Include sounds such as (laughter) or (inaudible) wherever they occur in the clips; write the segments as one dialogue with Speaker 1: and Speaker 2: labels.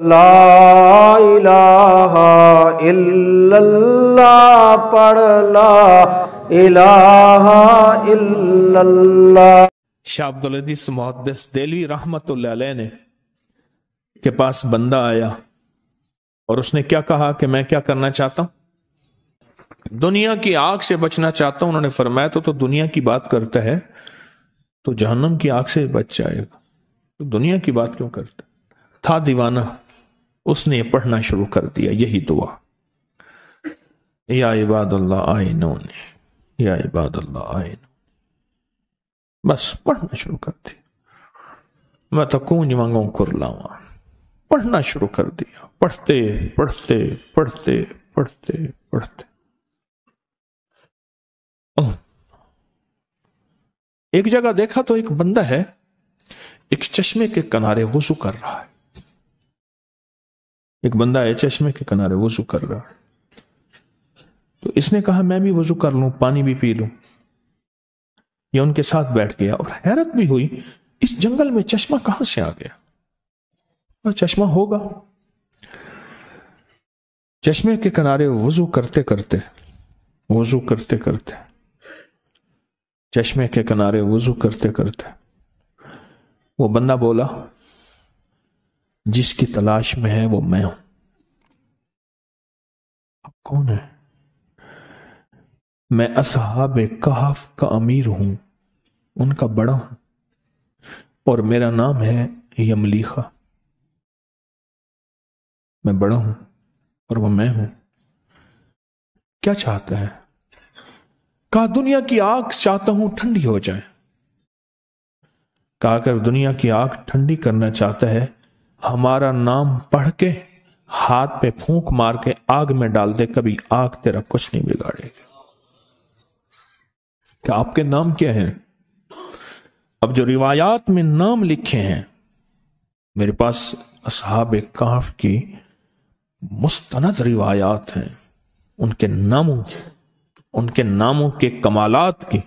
Speaker 1: इलाहा इल्लल्लाह पढ़ इलाहा इल्लल्लाह शाह अब्दुल अजीज मुहदस देलवी रहमतुल्लाह ने के पास बंदा आया और उसने क्या कहा कि मैं क्या करना चाहता हूं दुनिया की आग से बचना चाहता हूं उन्होंने फरमाया तो तो दुनिया की बात करता है तो जहन्नम की आग से बच जाएगा तो दुनिया की बात क्यों करता था दीवाना उसने पढ़ना शुरू कर दिया यही दुआ या इबाद अल्लाह आए नोने या इबाद अल्लाह आए नून बस पढ़ना शुरू कर दिया मैं तो कूंज मांगो लावा पढ़ना शुरू कर दिया पढ़ते पढ़ते पढ़ते पढ़ते पढ़ते एक जगह देखा तो एक बंदा है एक चश्मे के किनारे वजू कर रहा है एक बंदा है चश्मे के किनारे वजू कर रहा तो इसने कहा मैं भी वजू कर लूं पानी भी पी लूं ये उनके साथ बैठ गया और हैरत भी हुई इस जंगल में चश्मा कहां से आ गया और चश्मा होगा चश्मे के किनारे वजू करते करते वजू करते करते चश्मे के किनारे वजू करते करते वो बंदा बोला जिसकी तलाश में है वो मैं हूं आप कौन है मैं असहाब कहाफ का अमीर हूं उनका बड़ा हूं और मेरा नाम है यमलीखा मैं बड़ा हूं और वह मैं हूं क्या चाहता है कहा दुनिया की आग चाहता हूं ठंडी हो जाए कहा कर दुनिया की आग ठंडी करना चाहता है हमारा नाम पढ़ के हाथ पे फूंक मार के आग में डाल दे कभी आग तेरा कुछ नहीं बिगाड़ेगी क्या आपके नाम क्या हैं अब जो रिवायात में नाम लिखे हैं मेरे पास असहाब काफ की मुस्तनद रिवायात हैं उनके नामों के उनके नामों के कमालात की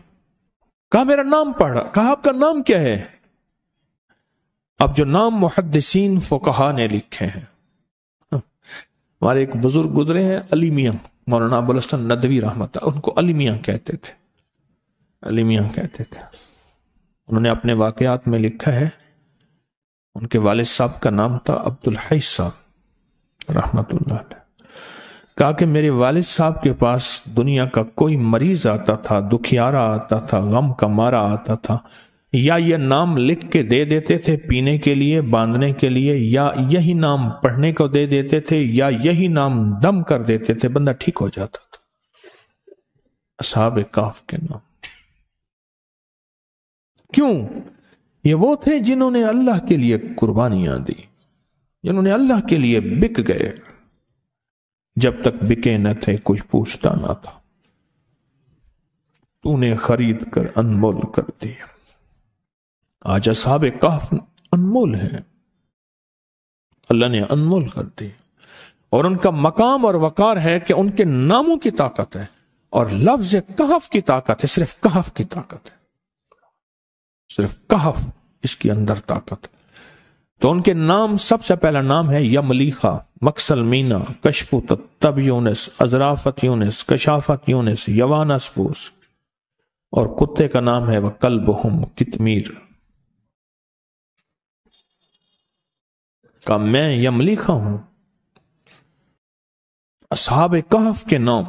Speaker 1: कहा मेरा नाम पढ़ा कहा आपका नाम क्या है अब जो नाम मुहदसिन फ़ोकहा ने लिखे हैं हमारे एक बुजुर्ग गुजरे हैं अली मियाँ मौलाना अबुलसन नदवी रहमत उनको अली मियाँ कहते थे अली मियाँ कहते थे उन्होंने अपने वाकयात में लिखा है उनके वाल साहब का नाम था अब्दुल हई साहब रहमत कहा कि मेरे वालिद साहब के पास दुनिया का कोई मरीज आता था दुखियारा आता था गम का मारा आता था या ये नाम लिख के दे देते थे पीने के लिए बांधने के लिए या यही नाम पढ़ने को दे देते थे या यही नाम दम कर देते थे बंदा ठीक हो जाता था असाब काफ के नाम क्यों ये वो थे जिन्होंने अल्लाह के लिए कुर्बानियां दी जिन्होंने अल्लाह के लिए बिक गए जब तक बिके न थे कुछ पूछता ना था तूने खरीद कर अनमोल कर दिया आज असहाब कहफ अनमोल है अल्लाह ने अनमोल कर दी और उनका मकाम और वकार है कि उनके नामों की ताकत है और लफ्ज कहफ की ताकत है सिर्फ कहफ की ताकत है सिर्फ कहफ इसके अंदर ताकत तो उनके नाम सबसे पहला नाम है यमलीखा मक्सल मीना कशफुत तब यूनिस अजराफत यूनिस कशाफत यूनिस यवानसपूस और कुत्ते का नाम है वह कल्बहुम कितमीर का मैं यमलिखा हूं असहाब कहफ के नाम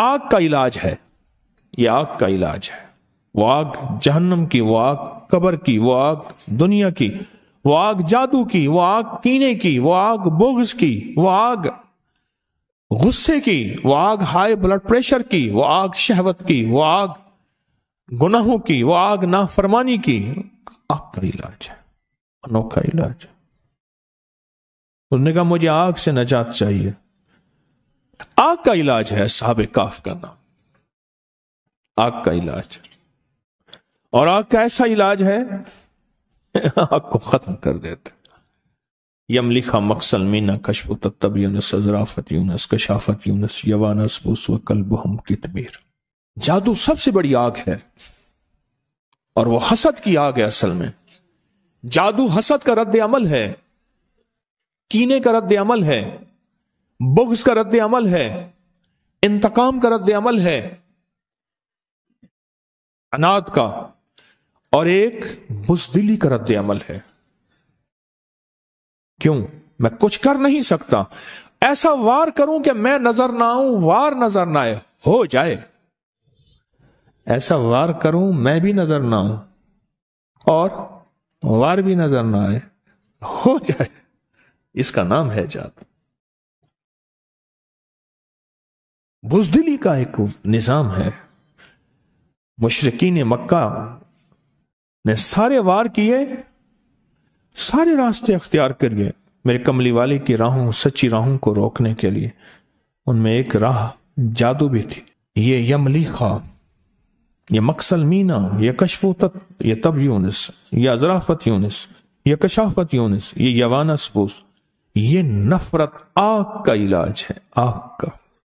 Speaker 1: आग का इलाज है यह आग का इलाज है वो आग जहन्नम की वो आग कबर की वो आग दुनिया की वो आग जादू की वो आग कीने की वो आग बोगस की वो आग गुस्से की वो आग हाई ब्लड प्रेशर की वो आग शहवत की वो आग गुनाहों की वो आग नाफरमानी की आग का इलाज है अनोखा इलाज उसने कहा मुझे आग से नजात चाहिए आग का इलाज है साब काफ का नाम आग का इलाज और आग का ऐसा इलाज है (laughs) आग को खत्म कर देते यम लिखा मकसल मीना कशफ तब यूनस अजराफत यूनस कशाफत यूनस यवानस बुस व कल्ब हम कितमीर जादू सबसे बड़ी आग है और वो हसद की आग है असल में जादू हसद का रद्द अमल है कीने का रद्द अमल है बुग्स का रद्द अमल है इंतकाम का रद्द अमल है अनाथ का और एक बुजदिली का रद्द अमल है क्यों मैं कुछ कर नहीं सकता ऐसा वार करूं कि मैं नजर ना आऊं वार नजर ना आए हो जाए ऐसा वार करूं मैं भी नजर ना आऊं और वार भी नजर ना आए हो जाए इसका नाम है जात बुजदिली का एक निजाम है मुशरकिन मक्का ने सारे वार किए सारे रास्ते अख्तियार कर लिए मेरे कमली वाले की राहों सच्ची राहों को रोकने के लिए उनमें एक राह जादू भी थी ये यमली खा ये मकसल मीना ये कशफूत ये तब यूनिस या अजराफत यूनिस या कशाफत यूनिस ये यवाना सपूस ये नफरत आग का इलाज है आग का